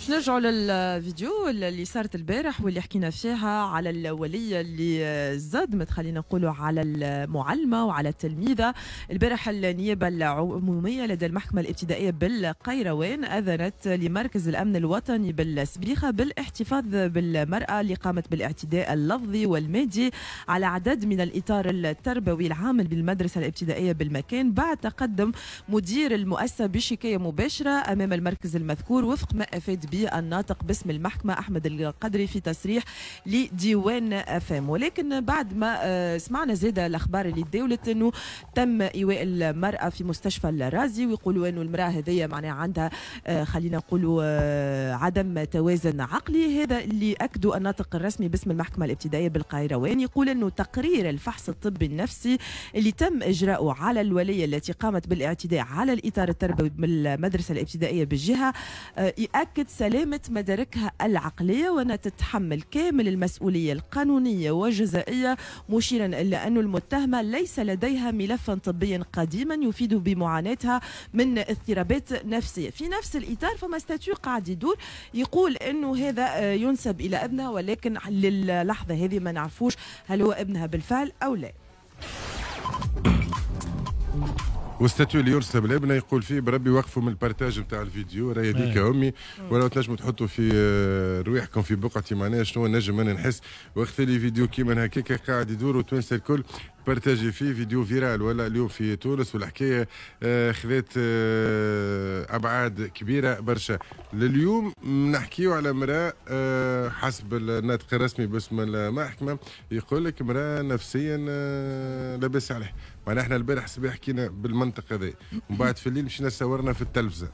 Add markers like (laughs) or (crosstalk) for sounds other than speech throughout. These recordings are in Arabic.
باش نرجعوا للفيديو اللي صارت البارح واللي حكينا فيها على الولية اللي ما تخلينا نقولوا على المعلمة وعلى التلميذة البارح النيابة العمومية لدى المحكمة الابتدائية بالقيروان أذنت لمركز الأمن الوطني بالسبيخة بالاحتفاظ بالمرأة اللي قامت بالاعتداء اللفظي والمادي على عدد من الإطار التربوي العامل بالمدرسة الابتدائية بالمكان بعد تقدم مدير المؤسسة بشكاية مباشرة أمام المركز المذكور وفق ما أفاد به الناطق باسم المحكمة أحمد القدري في تصريح لديوان أفام ولكن بعد ما آه، سمعنا زاد الأخبار اللي تداولت أنه تم إيواء المرأة في مستشفى الرازي ويقولوا أنه المرأة هذه معناها عندها آه، خلينا نقولوا آه، عدم توازن عقلي هذا اللي أكدوا الناطق الرسمي باسم المحكمة الابتدائية بالقيروان يقول أنه تقرير الفحص الطبي النفسي اللي تم إجراؤه على الولية التي قامت بالاعتداء على الإطار التربوي بالمدرسة الابتدائية بالجهة يأكد سلامة مداركها العقلية وأنها تتحمل كامل المسؤولية القانونية والجزائية مشيرا إلى أن المتهمة ليس لديها ملفا طبيا قديما يفيد بمعاناتها من اضطرابات نفسية في نفس الإطار فما ستاتيو قاعد يدور يقول أنه هذا آه، ينسب إلى ابنها ولكن للحظة هذه ما نعرفوش هل هو ابنها بالفعل أو لا وستاتيو اللي يرسم لابنه يقول فيه بربي وقفوا من البارتاج نتاع الفيديو راهي هذيك إيه. امي ولو تنجموا تحطوا في آه، رواحكم في بقعتي معناها شنو نجم انا نحس وقت اللي فيديو كيما هكاك قاعد يدور وتونس الكل بارتاجي فيه فيديو فيرال ولا اليوم في تونس والحكايه آه، خذات آه، ابعاد كبيره برشا لليوم نحكيو على امراه حسب الناطق الرسمي باسم المحكمه يقول لك امراه نفسيا لاباس عليه معناها احنا البارح صباح حكينا بالمنطقه هذا ومن بعد في الليل مشينا صورنا في التلفزه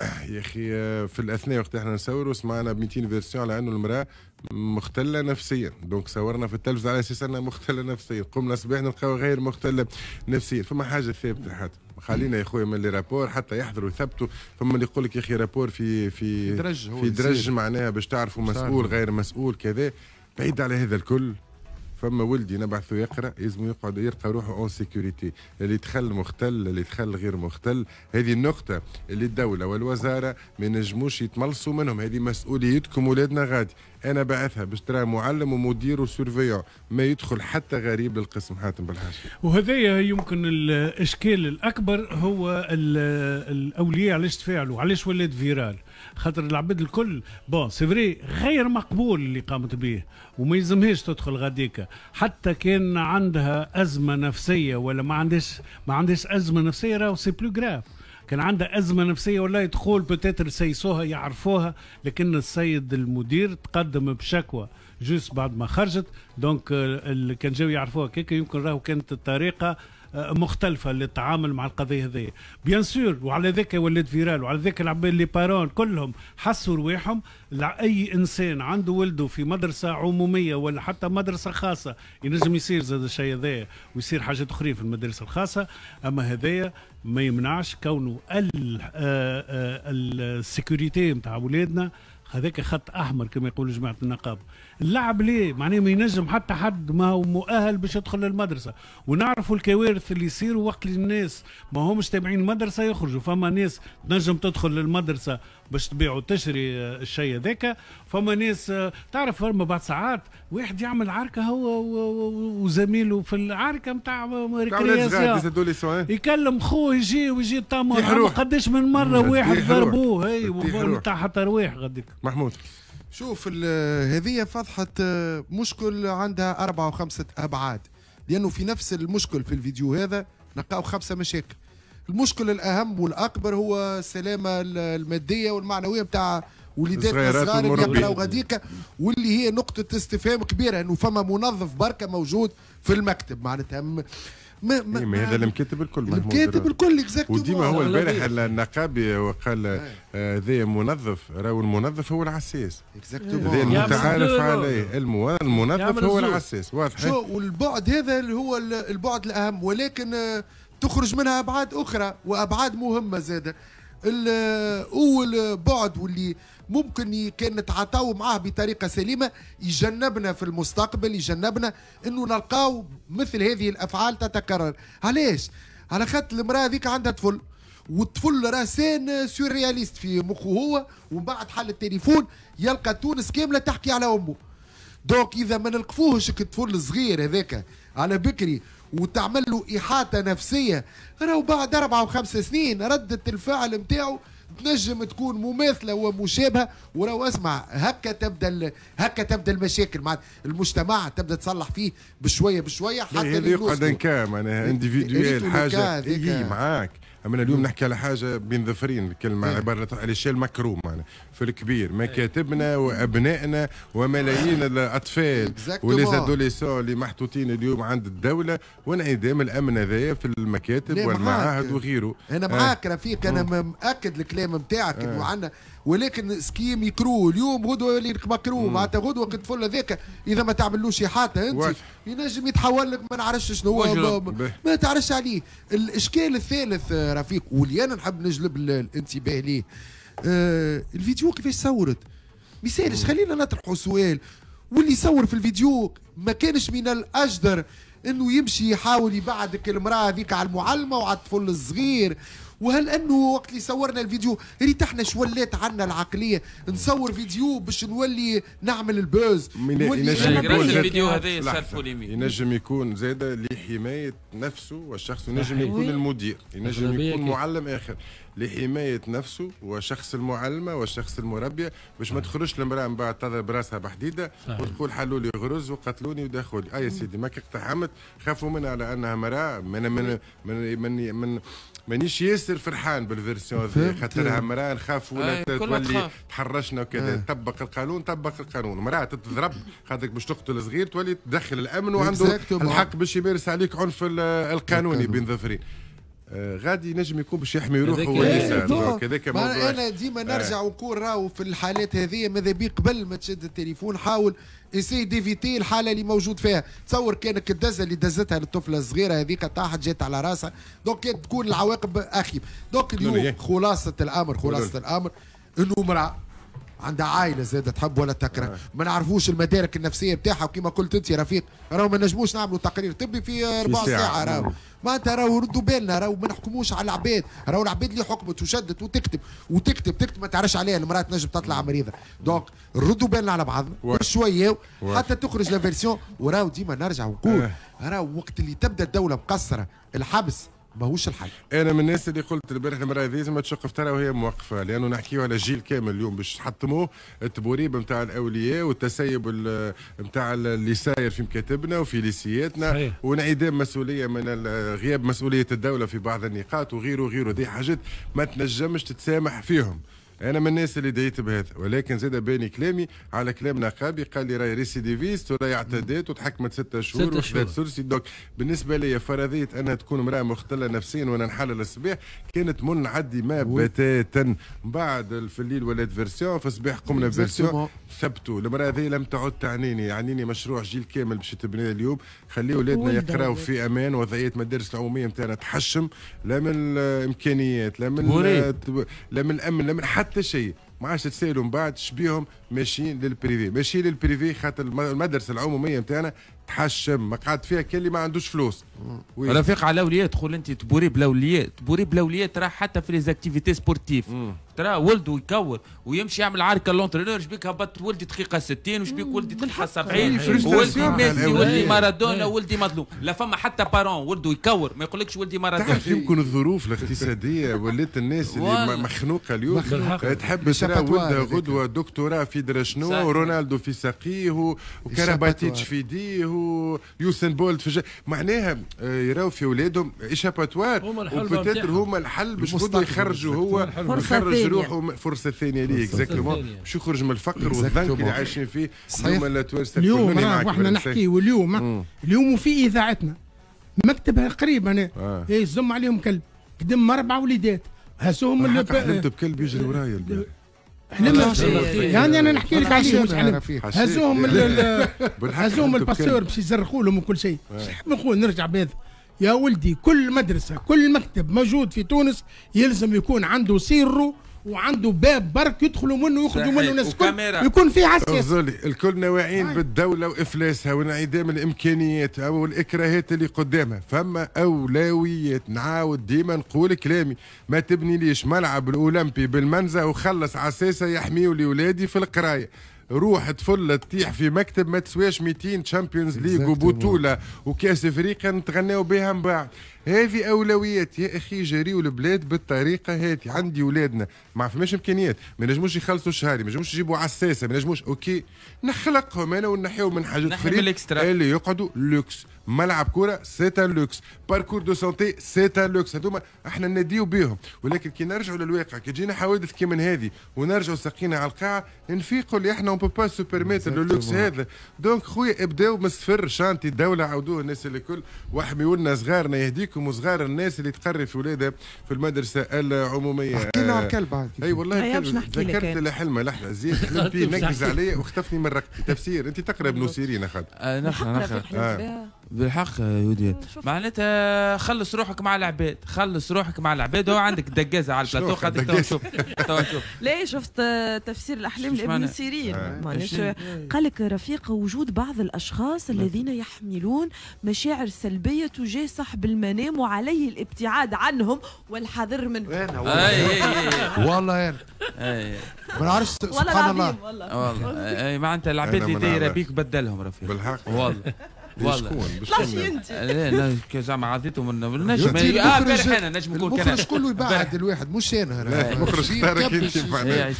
آه، يا اخي آه، في الاثناء وقت احنا نصوروا سمعنا ب 200 فيرسيون على انه المراه مختله نفسيا دونك صورنا في التلفزه على اساس انها مختله نفسيا قمنا صباح نلقاو غير مختله نفسيا فما حاجه ثابته حتى خلينا يا خويا من لي رابور حتى يحضروا يثبتوا فما اللي يقول لك يا اخي رابور في في درج في درج معناها باش تعرفوا مسؤول غير مسؤول كذا بعيد على هذا الكل فما ولدي نبعثه يقرا يلزمو يقعد يلقى روحه اون سيكوريتي اللي دخل مختل اللي دخل غير مختل هذه النقطه اللي الدوله والوزاره ما ينجموش يتملصوا منهم هذه مسؤوليتكم ولادنا غادي انا باعثها باش ترى معلم ومدير وسورفيو ما يدخل حتى غريب للقسم حاتم بالحاج وهذايا يمكن الاشكال الاكبر هو الاولياء علاش تفاعلوا علاش ولات فيرال خاطر العباد الكل بون سي فري غير مقبول اللي قامت به وما يلزمهاش تدخل غاديكا حتى كان عندها ازمه نفسيه ولا ما عندهاش ما عندهاش ازمه نفسيه راهو سي بلو جراف كان عندها أزمة نفسية ولا يدخل بتاتر سيسوها يعرفوها لكن السيد المدير تقدم بشكوى جوست بعد ما خرجت دونك آه، اللي كان جاو يعرفوها هكاك يمكن راهو كانت الطريقه آه، مختلفة للتعامل مع القضية هذيا بيان سور وعلى ذاك ولد فيرال وعلى ذاك العباد اللي بارون كلهم حسوا رواحهم أي إنسان عنده ولده في مدرسة عمومية ولا حتى مدرسة خاصة ينجم يصير زاد الشيء هذايا ويصير حاجات أخرين في المدارس الخاصة أما هذايا ما يمنعش كونه السكيورتي نتاع آه، أولادنا هذاك خط احمر كما يقول جماعه النقابه اللعب ليه معناه ما ينجم حتى حد ما هو مؤهل باش يدخل للمدرسه ونعرفوا الكوارث اللي يصيروا وقت اللي الناس ما همش تابعين المدرسه يخرجوا فما ناس تنجم تدخل للمدرسه باش تبيع وتشري آه، الشيء هذاك فما ناس آه، تعرف فما بعض ساعات واحد يعمل عركه هو وزميله في العركه نتاع آه، ريكرياسيون يكلم خوه يجي ويجي طامر قداش من مره واحد ضربوه اي نتاع حتى رواح غديك محمود شوف هذه فضحة مشكل عندها أربعة وخمسة أبعاد لأنه في نفس المشكل في الفيديو هذا نلقاو خمسة مشاكل المشكل الأهم والأكبر هو السلامة المادية والمعنوية بتاع وليدات الصغار اللي يقراوا غاديكا واللي هي نقطة استفهام كبيرة انه فما منظف بركة موجود في المكتب معناتها ما ما, إيه، ما هذا المكاتب الكل المكاتب الكل اكزاكتومون وديما هو البارح النقابي وقال هذا إيه. آه، منظف راهو المنظف هو العساس اكزاكتومون المتعارف عليه المنظف هو العساس واضح والبعد هذا اللي هو البعد الاهم ولكن آه، تخرج منها ابعاد اخرى وابعاد مهمه زاده اول بعد واللي ممكن كان نتعاطاو معاه بطريقه سليمه يجنبنا في المستقبل يجنبنا انه نلقاو مثل هذه الافعال تتكرر علاش على خاطر المراه هذيك عندها طفل والطفل راه سان سورياليست في مخه هو ومن بعد حل التليفون يلقى تونس كامله تحكي على امه دونك اذا ما نلقفوهش الطفل الصغير هذاك على بكري وتعمل له احاطه نفسيه راهو بعد اربع وخمس سنين رده الفعل نتاعو تنجم تكون مماثله ومشابهه وراهو اسمع هكا تبدا هكا تبدا المشاكل مع المجتمع تبدا تصلح فيه بشويه بشويه حتى هذا يقعد كا معناها انديفيدويال حاجه اي معاك اما اليوم نحكي على حاجه بين ظفرين الكلمه على إيه. عباره على الشيء المكروم معنا في الكبير مكاتبنا إيه. وابنائنا وملايين الاطفال وليزادوليسون اللي محطوطين اليوم عند الدوله وانعدام الامن هذايا في المكاتب والمعاهد وغيره انا معاك آه. رفيق انا مأكد الكلام نتاعك انه عندنا ولكن سكيم يكروه اليوم غدوه يولي مكروه معناتها غدوه قد فل هذاك اذا ما تعملوش حاطه انت ينجم يتحول لك ما نعرفش شنو هو ما تعرفش عليه الاشكال الثالث آه، رفيق واللي انا نحب نجلب الانتباه ليه آه الفيديو كيفاش صورت يسالش خلينا نطرحوا سؤال واللي يصور في الفيديو ما كانش من الاجدر انه يمشي يحاول يبعدك المراه هذيك على المعلمه وعلى الطفل الصغير وهل انه وقت اللي صورنا الفيديو ريتحنا شولات عنا العقليه نصور فيديو باش نولي نعمل البوز ينجم يكون الفيديو هذا صرفوا ينجم يكون زاده لحمايه نفسه والشخص ينجم يكون المدير ينجم يكون معلم اخر لحمايه نفسه وشخص المعلمه وشخص المربيه باش ما تخرجش المراه من بعد تضرب راسها بحديده وتقول حلوا لي غرز وقتلوني ودخلوا لي اي سيدي ماك اقتحمت خافوا منها على انها مراه من من من, من, من مانيش ياسر فرحان بالفيرسيون هذه خاطرها مراه نخاف ولا تولي تحرشنا وكذا آه. طبق القانون طبق القانون مراه تتضرب خاطرك باش تقتل صغير تولي تدخل الامن وعنده الحق باش يمارس عليك عنف القانوني بين ظفرين آه، غادي ينجم يكون باش يحمي روحه ويسال هذاك إيه. موضوع انا ديما آه. نرجع ونقول راهو في الحالات هذه ماذا بي قبل ما تشد التليفون حاول اسي ديفيتي الحاله اللي موجود فيها تصور كانك الدزه اللي دزتها للطفله الصغيره هذيك طاحت جات على راسها دونك تكون العواقب اخيب دونك اليوم خلاصه الامر خلاصه الامر انه امراه عندها عائله زاد تحب ولا تكره آه. ما نعرفوش المدارك النفسيه بتاعها وكما قلت انت يا رفيق راهو ما نجموش نعملوا تقرير طبي في ربع ساعه راهو آه. معناتها راهو ردوا بالنا راهو ما نحكموش على العباد راهو العباد اللي حكمت وشدت وتكتب وتكتب تكتب ما تعرفش عليها المراه تنجم تطلع آه. مريضه دونك ردوا بالنا على بعضنا شويه حتى تخرج لا فيرسيون وراهو ديما نرجع ونقول راهو وقت اللي تبدا الدوله مقصره الحبس ماهوش الحل انا من الناس اللي قلت البارح المراه هذه لازم تشق فتره وهي موقفه لانه نحكيو على جيل كامل اليوم باش تحطموه التبوريب نتاع الاولياء والتسيب نتاع اللي صاير في مكاتبنا وفي ليسياتنا وانعدام مسؤوليه من غياب مسؤوليه الدوله في بعض النقاط وغيره وغيره هذه حاجات ما تنجمش تتسامح فيهم انا من الناس اللي دعيت بهذا ولكن زاد باني كلامي على كلام نقابي قال لي راهي ريسيديفيست وراهي اعتدات وتحكمت ستة شهور وخذت سرسي دوك بالنسبه لي فرضيه انها تكون امراه مختله نفسيا وانا نحلل الصباح كانت من عدي ما بتاتا بعد في الليل ولات فيرسيون في الصباح قمنا فيرسيون ثبتوا المراه هذه لم تعد تعنيني يعنيني مشروع جيل كامل باش تبني اليوم خلي اولادنا يقراوا في امان وضعيه المدارس العموميه نتاعنا تحشم لا من الامكانيات لا من لا من الامن لا من حتى حتى شيء ما عادش تسالوا من بعد شبيهم ماشيين للبريفي ماشيين للبريفي خاطر المدرسه العموميه نتاعنا تحشم قعد فيها كل ما عندوش فلوس رفيق على الاولياء تقول انت تبوري بلا اولياء تبوري بلا اولياء ترى حتى في ليزاكتيفيتي سبورتيف ترى ولده يكور ويمشي يعمل عركه لونترينور شبيك هبط ولدي دقيقه 60 وشبيك ولدي دقيقه 70 يعني ولدي ميسي إيه. ولدي إيه. مارادونا إيه. ولدي مظلوم لا فما حتى بارون ولده يكور ما يقولكش ولدي مارادونا تعرف يمكن الظروف الاقتصاديه (laughs) ولات الناس اللي مخنوقه اليوم تحب ترى ولدها غدوه دكتوراه في درا شنو ورونالدو في ساقيه وكراباتيتش في ديه ويوسن بولت في معناها آه، يراو في اولادهم ايشاباتوار وبتاتر هما الحل باش يخرجوا هو يخرج روحه فرصه ثانيه ليه اكزاكتومون باش يخرج من الفقر والضنك اللي عايشين فيه صحيح اليوم احنا نحكي آه، اليوم آه، اليوم في اذاعتنا مكتبها قريب انا يزم إيه، عليهم كلب قدم اربع وليدات هزوهم اللي حلمت بكلب يجري ورايا احنا ما يعني انا نحكي لك عليهم هزوهم (laughs) هزوهم الباسور باش يزرقوا لهم وكل شيء نقول نرجع بهذا يا ولدي كل مدرسه كل مكتب موجود في تونس يلزم يكون عنده سيره وعنده باب برك يدخلوا منه ويخرجوا منه ناس الكل يكون فيه حساس الكل نواعين طيب. بالدوله وافلاسها وانعدام الامكانيات او الاكراهات اللي قدامها فما اولويات نعاود ديما نقول كلامي ما تبني ليش ملعب الاولمبي بالمنزه وخلص عساسه يحميوا لي ولادي في القرايه روح تفل تطيح في مكتب ما تسواش 200 تشامبيونز ليغ وبطوله وكاس افريقيا نتغناو بها من بعد هذه اولويات يا اخي جاريو البلاد بالطريقه هذه عندي اولادنا ما فماش امكانيات ما نجموش يخلصوا شهري ما نجموش يجيبوا عساسه ما نجموش اوكي نخلقهم انا ونحيهم من حاجات اخرى اللي يقعدوا لوكس ملعب كره سي ان لوكس باركور دو سونتي سي ان لوكس هذوما احنا نديو بيهم ولكن كي نرجعوا للواقع كي تجينا حوادث كي من هذه ونرجعوا ساقينا على القاعه نفيقوا اللي احنا بو با سو بيرميتر لو لوكس هذا دونك خويا ابداو من الصفر شانتي الدوله عاودوه الناس الكل واحميوا لنا صغارنا يهديكم وصغار الناس اللي تقري في ولادها في المدرسه العموميه احكي لنا على الكلب اي والله ذكرت لحلمه لحظه زيد (laughs) حلمتي طيب، نكز عليا وخطفني من رقبتي تفسير انت تقرا بنو سيرين اخد آه، نحن نقرا بالحق آه. ودي معناتها خلص روحك مع العباد خلص روحك مع العباد هو عندك دجازه على البلاتو خدك تو شوف لا (laughs) شفت تفسير الاحلام لابن سيرين آه. معناش يعني؟ قالك رفيق وجود بعض الاشخاص نعم. الذين يحملون مشاعر سلبيه تجاه صاحب المنام وعليه الابتعاد عنهم والحذر منهم والله انا ما نعرفش سبحان الله والله والله اي معناتها العباد اللي دايره بيك بدلهم رفيق بالحق والله شكون؟ بشكون انت (laughs) إيه، زعما عديتهم نجم اه امبارح انا نجم نقول كان المخرج كله يبعد الواحد مش انا المخرج تارك انت معناها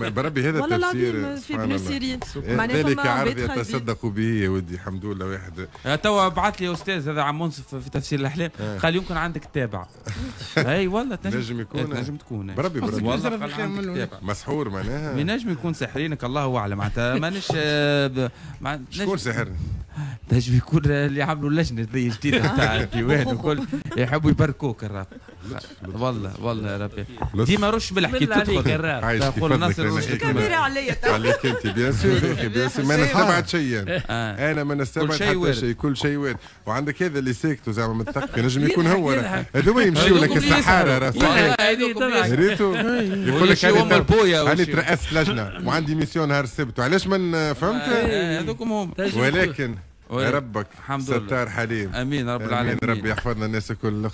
بربي هذا التفسير في ابن سيرين معناتها إيه، ذلك عرض يتصدق به يا ودي الحمد لله واحد آه، توا بعث لي استاذ هذا عم منصف في تفسير الاحلام قال آه. يمكن عندك تابع (laughs) اي والله تنجم إيه، يكون نجم تكون بربي بربي مسحور معناها نجم يكون ساحرينك الله اعلم معناتها مانيش آه، شكون ساحرني باش يكون اللي عملوا اللجنه ذي جديده آه. تاع الديوان (laughs) وكل يحبوا يبركوك الراب والله والله يا ربي ديما رش كي تدخل تقول ناصر رش كبيرة عليا عليك انت بيان (laughs) سور ما نستبعد شيئا آه. انا ما نستبعد حتى شيء كل شيء وارد وعندك هذا اللي ساكتو زعما متقفي نجم يكون هو هذوما يمشيوا لك السحاره راسك ريتو (laughs) يقول لك انا ترأست لجنه وعندي ميسيون نهار السبت وعلاش ما فهمت آه، هذوكم هم ولكن ربك الحمد لله ستار حليم امين رب العالمين ربي يحفظنا الناس الكل